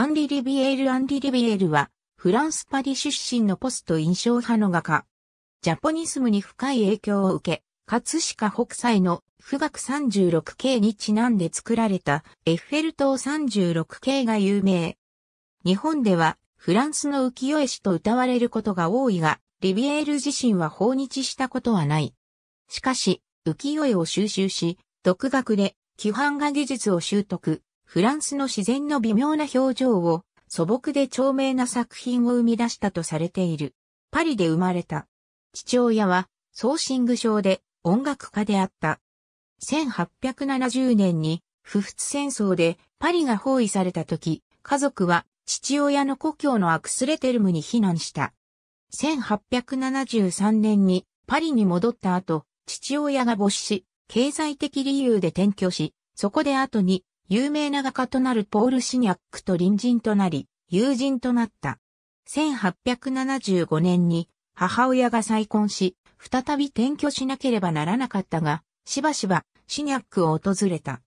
アンリ・リビエール・アンリ・リビエールは、フランス・パリ出身のポスト印象派の画家。ジャポニスムに深い影響を受け、葛飾北斎の富岳 36K にちなんで作られたエッフェル塔 36K が有名。日本ではフランスの浮世絵師と歌われることが多いが、リビエール自身は訪日したことはない。しかし、浮世絵を収集し、独学で規範画技術を習得。フランスの自然の微妙な表情を素朴で長命な作品を生み出したとされている。パリで生まれた。父親はソーシング賞で音楽家であった。1870年に不仏戦争でパリが包囲された時、家族は父親の故郷のアクスレテルムに避難した。1873年にパリに戻った後、父親が没し、経済的理由で転居し、そこで後に有名な画家となるポール・シニャックと隣人となり、友人となった。1875年に母親が再婚し、再び転居しなければならなかったが、しばしばシニャックを訪れた。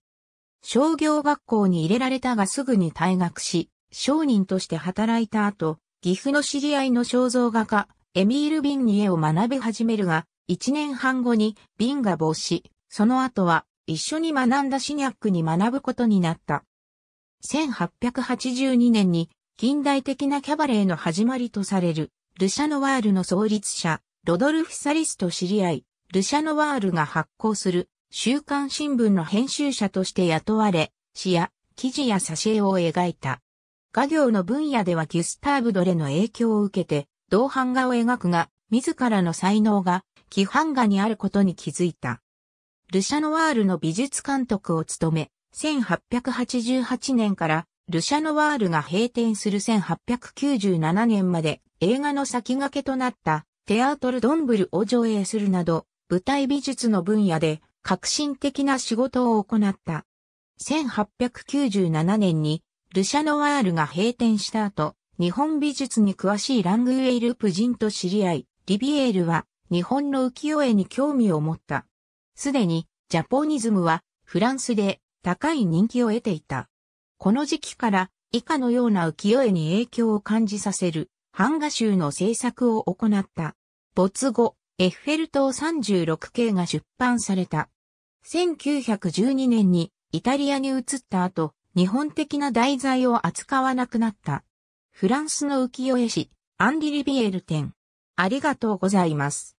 商業学校に入れられたがすぐに退学し、商人として働いた後、岐阜の知り合いの肖像画家、エミール・ビンに絵を学び始めるが、一年半後にビンが没し、その後は一緒に学んだシニャックに学ぶことになった。1882年に近代的なキャバレーの始まりとされる、ルシャノワールの創立者、ロドルフ・サリスと知り合い、ルシャノワールが発行する週刊新聞の編集者として雇われ、詩や記事や挿絵を描いた。画業の分野ではギュスターブ・ドレの影響を受けて、同版画を描くが、自らの才能が、規範画にあることに気づいた。ルシャノワールの美術監督を務め、1888年からルシャノワールが閉店する1897年まで映画の先駆けとなったテアートル・ドンブルを上映するなど舞台美術の分野で革新的な仕事を行った。1897年にルシャノワールが閉店した後、日本美術に詳しいラングウェイル夫人と知り合い、リビエールは日本の浮世絵に興味を持った。すでにジャポニズムはフランスで高い人気を得ていた。この時期から以下のような浮世絵に影響を感じさせる版画集の制作を行った。没後、エッフェル塔36系が出版された。1912年にイタリアに移った後、日本的な題材を扱わなくなった。フランスの浮世絵師、アンリ・リビエル展。ありがとうございます。